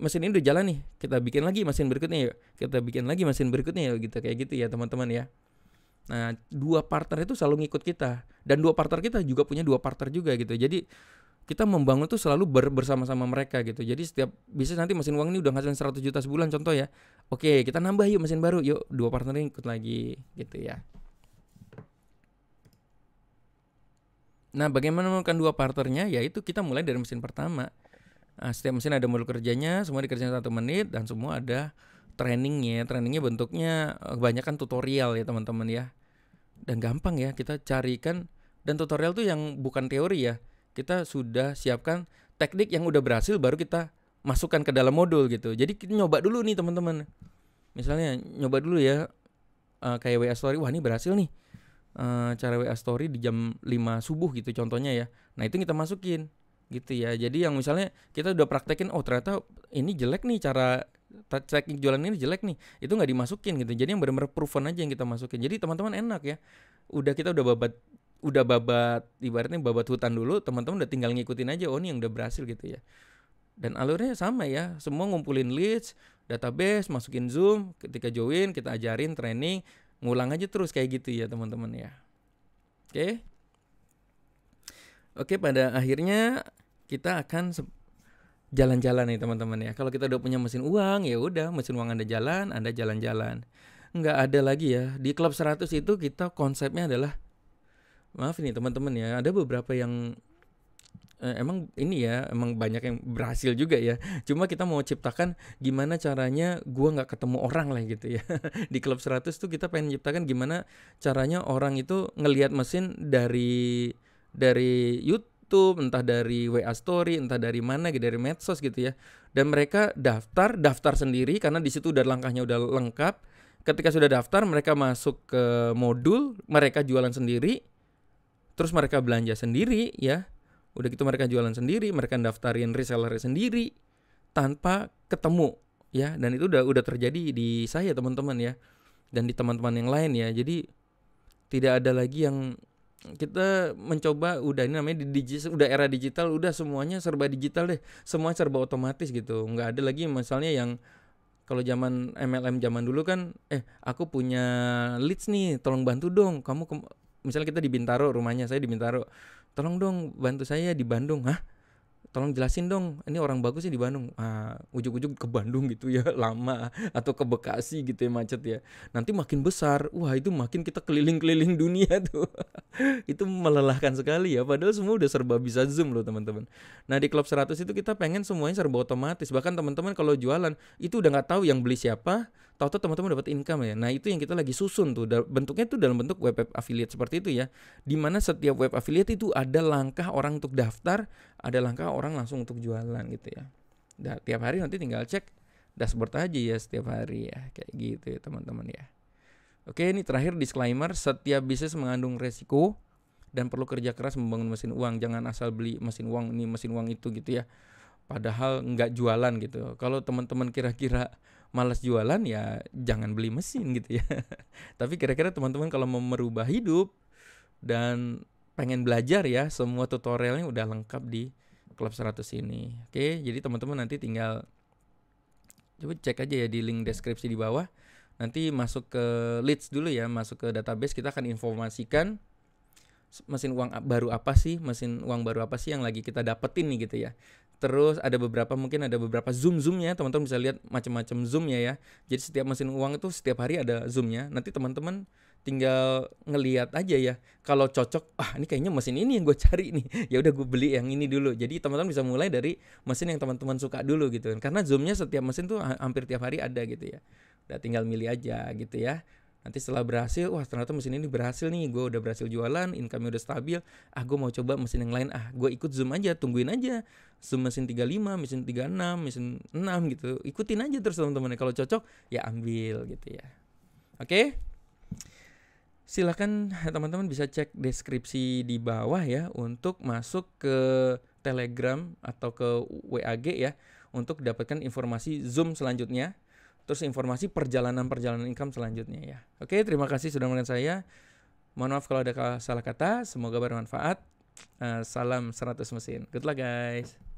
mesin ini udah jalan nih, kita bikin lagi mesin berikutnya yuk, kita bikin lagi mesin berikutnya yuk, gitu kayak gitu ya teman-teman ya. Nah, dua partner itu selalu ngikut kita dan dua partner kita juga punya dua partner juga gitu. Jadi kita membangun itu selalu ber bersama-sama mereka gitu. Jadi setiap bisnis nanti mesin uang ini udah ngasih 100 juta sebulan contoh ya. Oke, kita nambah yuk mesin baru. Yuk, dua partner ikut lagi gitu ya. Nah, bagaimana menemukan dua parternya? Yaitu kita mulai dari mesin pertama. Nah, setiap mesin ada modul kerjanya, semua dikerjain satu menit dan semua ada trainingnya. Trainingnya bentuknya eh, kebanyakan tutorial ya teman-teman ya. Dan gampang ya kita carikan dan tutorial tuh yang bukan teori ya. Kita sudah siapkan teknik yang udah berhasil baru kita masukkan ke dalam modul gitu. Jadi kita nyoba dulu nih teman-teman. Misalnya nyoba dulu ya uh, kayak WA story, wah ini berhasil nih uh, cara WA story di jam 5 subuh gitu contohnya ya. Nah, itu kita masukin gitu ya. Jadi yang misalnya kita udah praktekin oh ternyata ini jelek nih cara tracking jualan ini jelek nih. Itu nggak dimasukin gitu. Jadi yang benar-benar proven aja yang kita masukin. Jadi teman-teman enak ya. Udah kita udah babat udah babat ibaratnya babat hutan dulu, teman-teman udah tinggal ngikutin aja oh ini yang udah berhasil gitu ya. Dan alurnya sama ya, semua ngumpulin leads, database, masukin Zoom, ketika join kita ajarin training, ngulang aja terus kayak gitu ya teman-teman ya oke okay? oke okay, pada akhirnya kita akan jalan-jalan nih teman-teman ya kalau kita udah punya mesin uang ya udah mesin uang anda jalan anda jalan-jalan nggak ada lagi ya di klub 100 itu kita konsepnya adalah maaf nih teman-teman ya ada beberapa yang Eh, emang ini ya emang banyak yang berhasil juga ya cuma kita mau ciptakan gimana caranya gua nggak ketemu orang lah gitu ya <laughs> di klub 100 tuh kita pengen ciptakan gimana caranya orang itu ngelihat mesin dari dari YouTube entah dari WA Story entah dari mana gitu dari medsos gitu ya dan mereka daftar daftar sendiri karena di situ udah langkahnya udah lengkap ketika sudah daftar mereka masuk ke modul mereka jualan sendiri terus mereka belanja sendiri ya Udah gitu mereka jualan sendiri, mereka daftarin reseller sendiri tanpa ketemu ya dan itu udah udah terjadi di saya teman-teman ya dan di teman-teman yang lain ya. Jadi tidak ada lagi yang kita mencoba udah ini namanya di digital udah era digital udah semuanya serba digital deh semua serba otomatis gitu nggak ada lagi misalnya yang kalau zaman MLM zaman dulu kan eh aku punya leads nih tolong bantu dong kamu ke misalnya kita di Bintaro rumahnya saya di Bintaro tolong dong bantu saya di Bandung hah tolong jelasin dong ini orang bagusnya di Bandung ah ujuk-ujuk ke Bandung gitu ya <laughs> lama atau ke Bekasi gitu ya macet ya nanti makin besar wah itu makin kita keliling-keliling dunia <laughs> tuh itu melelahkan sekali ya padahal semua udah serba bisa zoom loh teman-teman nah di klub 100 itu kita pengen semuanya serba otomatis bahkan teman-teman kalau jualan itu udah nggak tahu yang beli siapa tahu-tahu teman-teman dapat income ya. Nah, itu yang kita lagi susun tuh. Bentuknya tuh dalam bentuk web affiliate seperti itu ya. Di mana setiap web affiliate itu ada langkah orang untuk daftar, ada langkah orang langsung untuk jualan gitu ya. Nah, tiap hari nanti tinggal cek dashboard aja ya setiap hari ya. Kayak gitu ya teman-teman ya. Oke, ini terakhir disclaimer, setiap bisnis mengandung resiko dan perlu kerja keras membangun mesin uang. Jangan asal beli mesin uang ini, mesin uang itu gitu ya. Padahal nggak jualan gitu. Kalau teman-teman kira-kira malas jualan ya jangan beli mesin gitu ya. <laughs> Tapi kira-kira teman-teman kalau mau merubah hidup dan pengen belajar ya, semua tutorialnya udah lengkap di klub 100 ini. Oke, jadi teman-teman nanti tinggal coba cek aja ya di link deskripsi di bawah. Nanti masuk ke leads dulu ya, masuk ke database kita akan informasikan mesin uang baru apa sih, mesin uang baru apa sih yang lagi kita dapetin nih gitu ya. Terus ada beberapa mungkin ada beberapa zoom zoomnya teman-teman bisa lihat macam-macam zoomnya ya. Jadi setiap mesin uang itu setiap hari ada zoomnya. Nanti teman-teman tinggal ngelihat aja ya kalau cocok ah ini kayaknya mesin ini yang gue cari nih <laughs> ya udah gue beli yang ini dulu jadi teman-teman bisa mulai dari mesin yang teman-teman suka dulu gitu kan karena zoomnya setiap mesin tuh hampir tiap hari ada gitu ya udah tinggal milih aja gitu ya nanti setelah berhasil wah ternyata mesin ini berhasil nih gue udah berhasil jualan income udah stabil ah gue mau coba mesin yang lain ah gue ikut zoom aja tungguin aja zoom mesin 35 mesin 36 mesin 6 gitu ikutin aja terus teman-teman kalau cocok ya ambil gitu ya oke okay? silahkan teman-teman bisa cek deskripsi di bawah ya untuk masuk ke telegram atau ke WAG ya untuk dapatkan informasi zoom selanjutnya terus informasi perjalanan-perjalanan income selanjutnya ya. Oke, terima kasih sudah menonton saya. Mohon maaf kalau ada salah kata, semoga bermanfaat. Uh, salam 100 mesin. Good luck guys.